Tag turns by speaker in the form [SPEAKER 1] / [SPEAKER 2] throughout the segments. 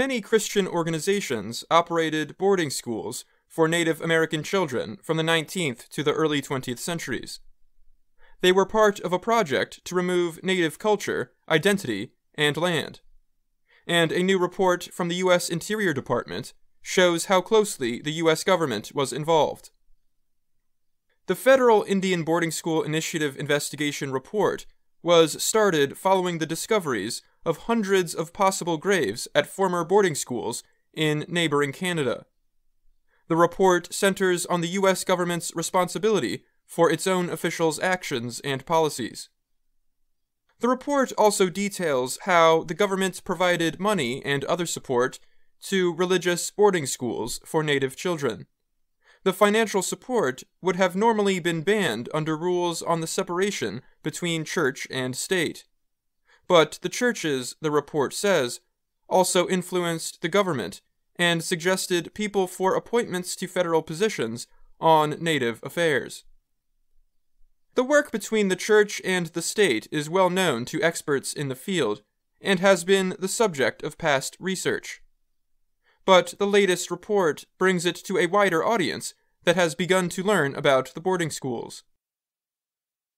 [SPEAKER 1] Many Christian organizations operated boarding schools for Native American children from the 19th to the early 20th centuries. They were part of a project to remove Native culture, identity, and land. And a new report from the U.S. Interior Department shows how closely the U.S. government was involved. The Federal Indian Boarding School Initiative Investigation Report was started following the discoveries of hundreds of possible graves at former boarding schools in neighboring Canada. The report centers on the U.S. government's responsibility for its own officials' actions and policies. The report also details how the government provided money and other support to religious boarding schools for Native children. The financial support would have normally been banned under rules on the separation between church and state. But the churches, the report says, also influenced the government and suggested people for appointments to federal positions on native affairs. The work between the church and the state is well known to experts in the field and has been the subject of past research. But the latest report brings it to a wider audience that has begun to learn about the boarding schools.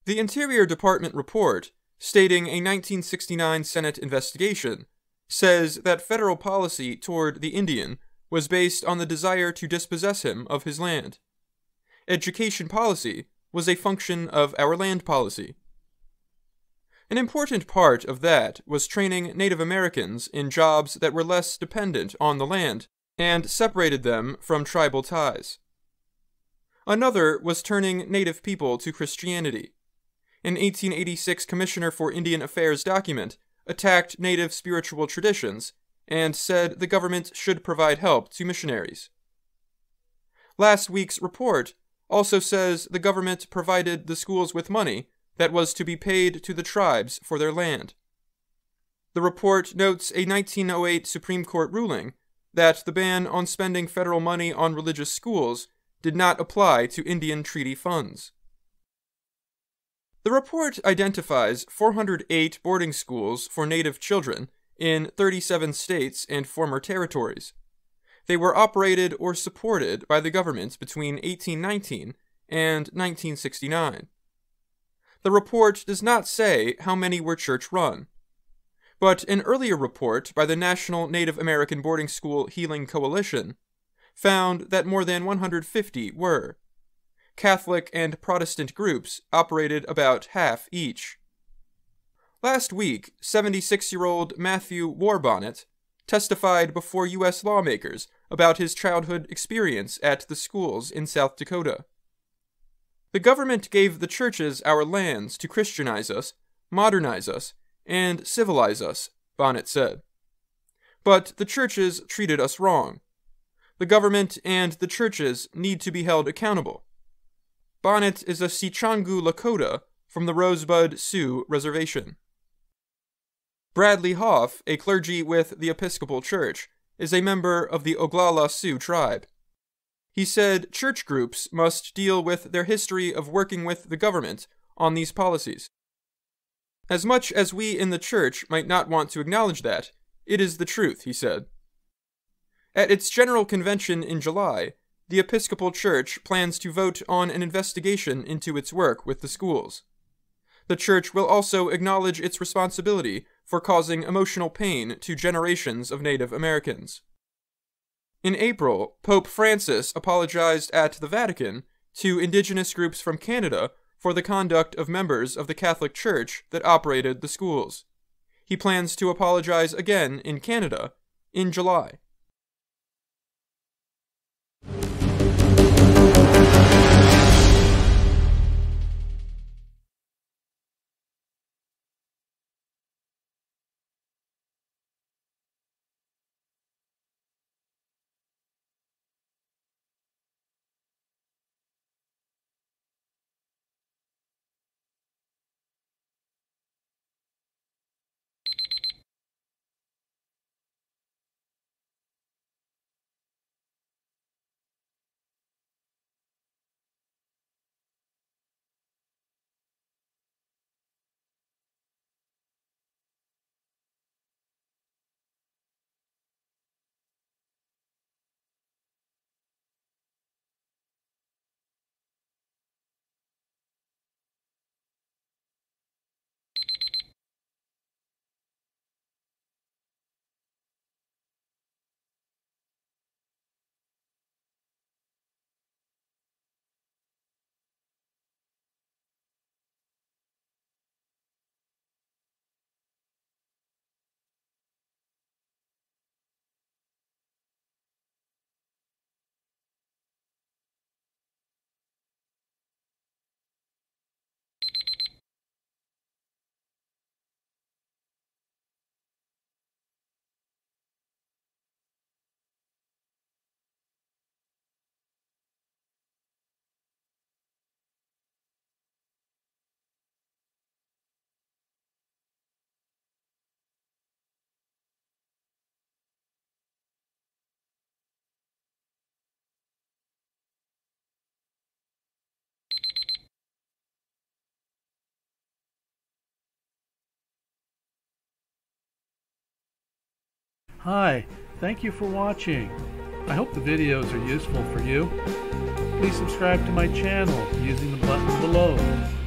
[SPEAKER 1] The Interior Department report stating a 1969 Senate investigation, says that federal policy toward the Indian was based on the desire to dispossess him of his land. Education policy was a function of our land policy. An important part of that was training Native Americans in jobs that were less dependent on the land and separated them from tribal ties. Another was turning Native people to Christianity an 1886 Commissioner for Indian Affairs document, attacked native spiritual traditions and said the government should provide help to missionaries. Last week's report also says the government provided the schools with money that was to be paid to the tribes for their land. The report notes a 1908 Supreme Court ruling that the ban on spending federal money on religious schools did not apply to Indian treaty funds. The report identifies 408 boarding schools for Native children in 37 states and former territories. They were operated or supported by the government between 1819 and 1969. The report does not say how many were church run. But an earlier report by the National Native American Boarding School Healing Coalition found that more than 150 were. Catholic and Protestant groups operated about half each. Last week, 76 year old Matthew Warbonnet testified before U.S. lawmakers about his childhood experience at the schools in South Dakota. The government gave the churches our lands to Christianize us, modernize us, and civilize us, Bonnet said. But the churches treated us wrong. The government and the churches need to be held accountable. Bonnet is a Sichangu Lakota from the Rosebud Sioux Reservation. Bradley Hoff, a clergy with the Episcopal Church, is a member of the Oglala Sioux tribe. He said church groups must deal with their history of working with the government on these policies. As much as we in the church might not want to acknowledge that, it is the truth, he said. At its general convention in July, the Episcopal Church plans to vote on an investigation into its work with the schools. The Church will also acknowledge its responsibility for causing emotional pain to generations of Native Americans. In April, Pope Francis apologized at the Vatican to indigenous groups from Canada for the conduct of members of the Catholic Church that operated the schools. He plans to apologize again in Canada in July.
[SPEAKER 2] Hi, thank you for watching. I hope the videos are useful for you. Please subscribe to my channel using the button below.